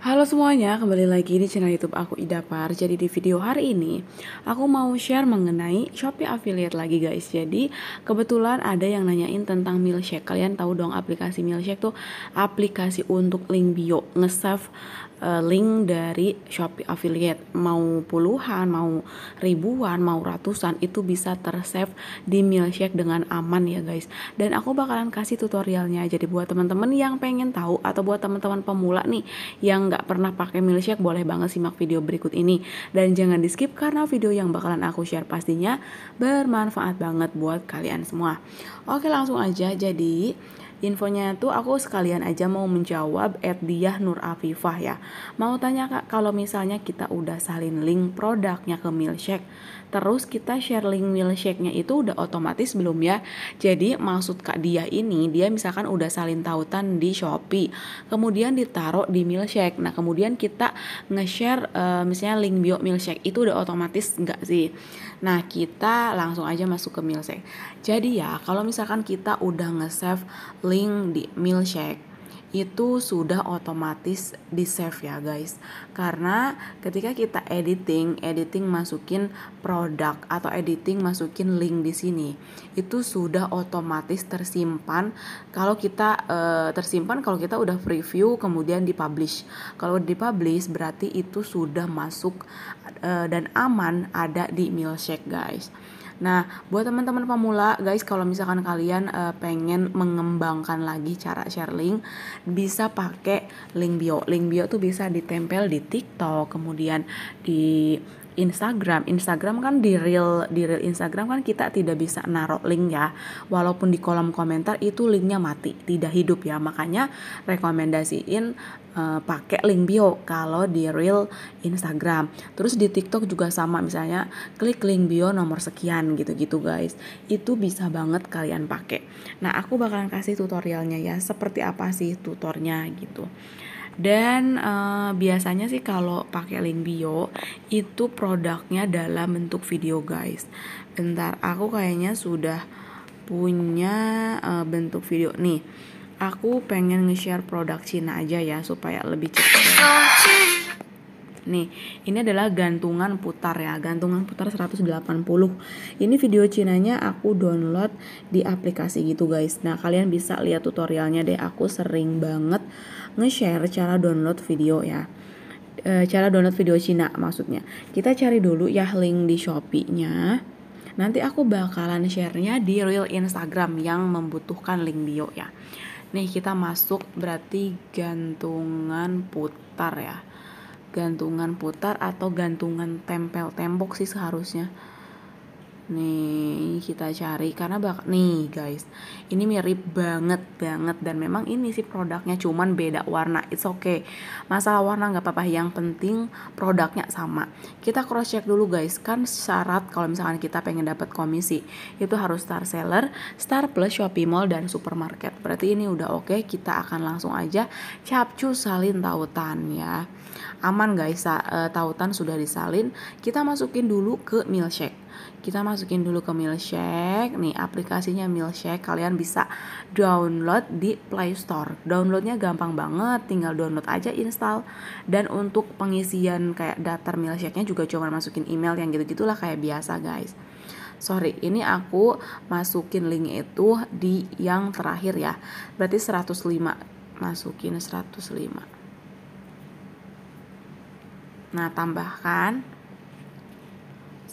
Halo semuanya, kembali lagi di channel YouTube aku Ida Par. Jadi di video hari ini aku mau share mengenai Shopee affiliate lagi guys. Jadi kebetulan ada yang nanyain tentang Milkshake. Kalian tahu dong aplikasi Milkshake tuh aplikasi untuk link bio nge-save uh, link dari Shopee affiliate mau puluhan, mau ribuan, mau ratusan itu bisa tersave di Milkshake dengan aman ya guys. Dan aku bakalan kasih tutorialnya. Jadi buat teman-teman yang pengen tahu atau buat teman-teman pemula nih yang nggak pernah pakai Milkshake boleh banget simak video berikut ini dan jangan di skip karena video yang bakalan aku share pastinya bermanfaat banget buat kalian semua. Oke langsung aja jadi Infonya tuh aku sekalian aja mau menjawab at Diah Nur Afifah ya. Mau tanya Kak, kalau misalnya kita udah salin link produknya ke milkshake, terus kita share link milkshake-nya itu udah otomatis belum ya? Jadi maksud Kak Diah ini, dia misalkan udah salin tautan di Shopee, kemudian ditaruh di milkshake. Nah, kemudian kita nge-share uh, misalnya link bio milkshake itu udah otomatis enggak sih? Nah, kita langsung aja masuk ke milkshake. Jadi ya, kalau misalkan kita udah nge-save link di milkshake, itu sudah otomatis di save ya guys karena ketika kita editing editing masukin produk atau editing masukin link di sini itu sudah otomatis tersimpan kalau kita e, tersimpan kalau kita udah preview kemudian dipublish kalau dipublish berarti itu sudah masuk e, dan aman ada di milkshake guys Nah, buat teman-teman pemula, guys, kalau misalkan kalian uh, pengen mengembangkan lagi cara share link, bisa pakai link bio. Link bio tuh bisa ditempel di TikTok, kemudian di Instagram. Instagram kan di real di real Instagram kan kita tidak bisa naruh link ya. Walaupun di kolom komentar itu linknya mati, tidak hidup ya. Makanya rekomendasiin uh, pakai link bio kalau di real Instagram. Terus di TikTok juga sama misalnya klik link bio nomor sekian gitu-gitu guys. Itu bisa banget kalian pakai. Nah, aku bakalan kasih tutorialnya ya seperti apa sih tutornya gitu dan uh, biasanya sih kalau pakai link bio itu produknya dalam bentuk video guys bentar aku kayaknya sudah punya uh, bentuk video nih aku pengen nge-share produk Cina aja ya supaya lebih cepat Nih, ini adalah gantungan putar ya, gantungan putar 180. Ini video Cinanya aku download di aplikasi gitu guys. Nah, kalian bisa lihat tutorialnya deh. Aku sering banget nge-share cara download video ya e, cara download video Cina maksudnya. Kita cari dulu ya link di Shopee-nya. Nanti aku bakalan share-nya di real Instagram yang membutuhkan link bio ya. Nih kita masuk berarti gantungan putar ya gantungan putar atau gantungan tempel tembok sih seharusnya Nih, kita cari karena bak nih guys. Ini mirip banget banget dan memang ini sih produknya cuman beda warna. It's okay. Masalah warna nggak apa-apa, yang penting produknya sama. Kita cross check dulu guys. Kan syarat kalau misalkan kita pengen dapat komisi itu harus star seller, star plus Shopee Mall dan supermarket. Berarti ini udah oke, okay. kita akan langsung aja capcu salin tautan ya. Aman guys, eh, tautan sudah disalin. Kita masukin dulu ke milkshake kita masukin dulu ke milkshake nih aplikasinya milkshake kalian bisa download di Play Store downloadnya gampang banget tinggal download aja install dan untuk pengisian kayak data milkshake nya juga cuma masukin email yang gitu gitulah kayak biasa guys sorry ini aku masukin link itu di yang terakhir ya berarti 105 masukin 105 nah tambahkan 105 105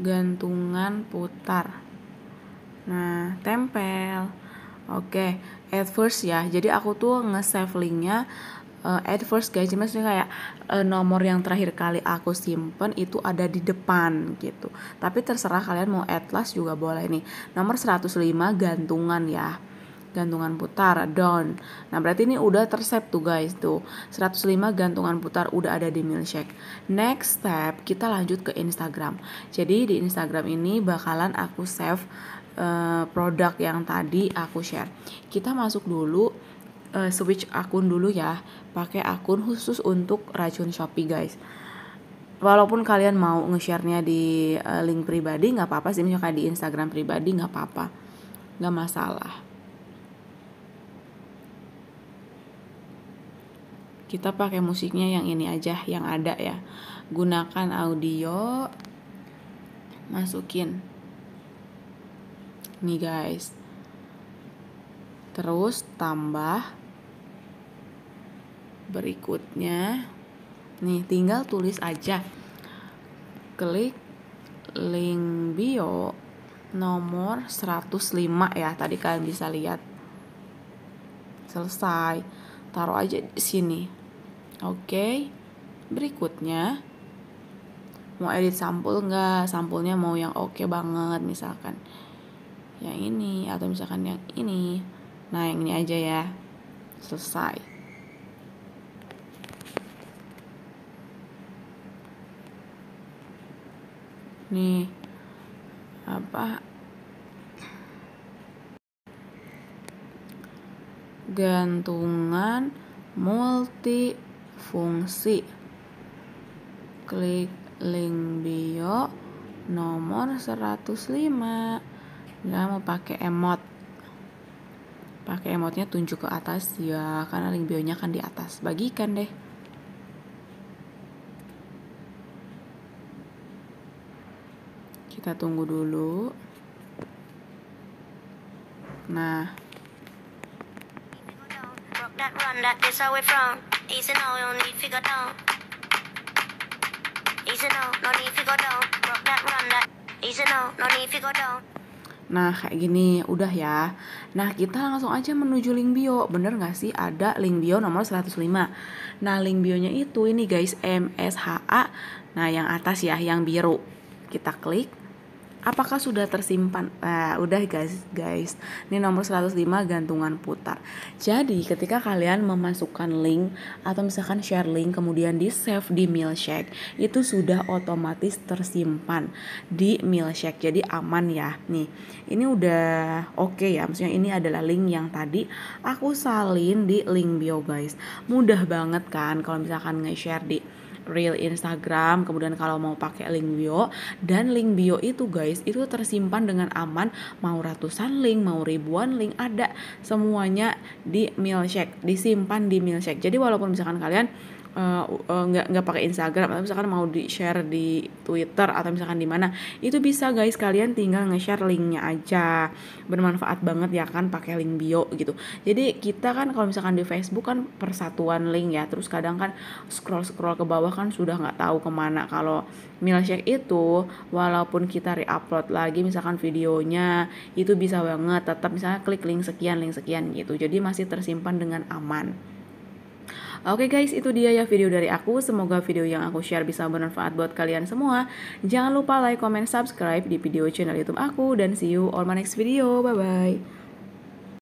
gantungan putar nah tempel oke okay. at first ya jadi aku tuh nge-save linknya uh, at first guys maksudnya kayak uh, nomor yang terakhir kali aku simpen itu ada di depan gitu tapi terserah kalian mau at last juga boleh nih nomor 105 gantungan ya gantungan putar down nah berarti ini udah tersep tuh guys tuh 105 gantungan putar udah ada di milkshake next step kita lanjut ke instagram jadi di instagram ini bakalan aku save uh, produk yang tadi aku share kita masuk dulu uh, switch akun dulu ya pakai akun khusus untuk racun Shopee guys walaupun kalian mau nge-share-nya di uh, link pribadi nggak apa-apa sih misalnya di Instagram pribadi nggak apa-apa nggak masalah kita pakai musiknya yang ini aja yang ada ya gunakan audio masukin nih guys terus tambah berikutnya nih tinggal tulis aja klik link bio nomor 105 ya tadi kalian bisa lihat selesai taruh aja di sini oke berikutnya mau edit sampul nggak sampulnya mau yang oke okay banget misalkan yang ini atau misalkan yang ini nah yang ini aja ya selesai nih apa gantungan multifungsi klik link bio nomor 105 nggak mau pakai emot pakai emotnya tunjuk ke atas ya karena link bio nya kan di atas bagikan deh kita tunggu dulu nah Nah, kayak gini, udah ya. Nah, kita langsung aja menuju link bio. Bener gak sih ada link bio nomor 105? Nah, link bionya itu ini guys, MSHA. Nah, yang atas ya, yang biru. Kita klik apakah sudah tersimpan? Nah, udah guys, guys. Ini nomor 105 gantungan putar. Jadi, ketika kalian memasukkan link atau misalkan share link kemudian di save di Milkshake, itu sudah otomatis tersimpan di Milkshake. Jadi aman ya. Nih, ini udah oke okay ya. Maksudnya ini adalah link yang tadi aku salin di link bio, guys. Mudah banget kan kalau misalkan nge-share di Real Instagram kemudian kalau mau pakai link bio dan link bio itu guys itu tersimpan dengan aman mau ratusan link mau ribuan link ada semuanya di Milshake, disimpan di Milshake. jadi walaupun misalkan kalian Eh, eh, nggak uh, nggak pakai Instagram atau misalkan mau di share di Twitter atau misalkan di mana itu bisa guys kalian tinggal nge-share linknya aja bermanfaat banget ya kan pakai link bio gitu jadi kita kan kalau misalkan di Facebook kan persatuan link ya terus kadang kan scroll scroll ke bawah kan sudah nggak tahu kemana kalau milkshake itu walaupun kita reupload lagi misalkan videonya itu bisa banget tetap misalnya klik link sekian link sekian gitu jadi masih tersimpan dengan aman Oke guys, itu dia ya video dari aku. Semoga video yang aku share bisa bermanfaat buat kalian semua. Jangan lupa like, comment, subscribe di video channel YouTube aku dan see you on my next video. Bye bye.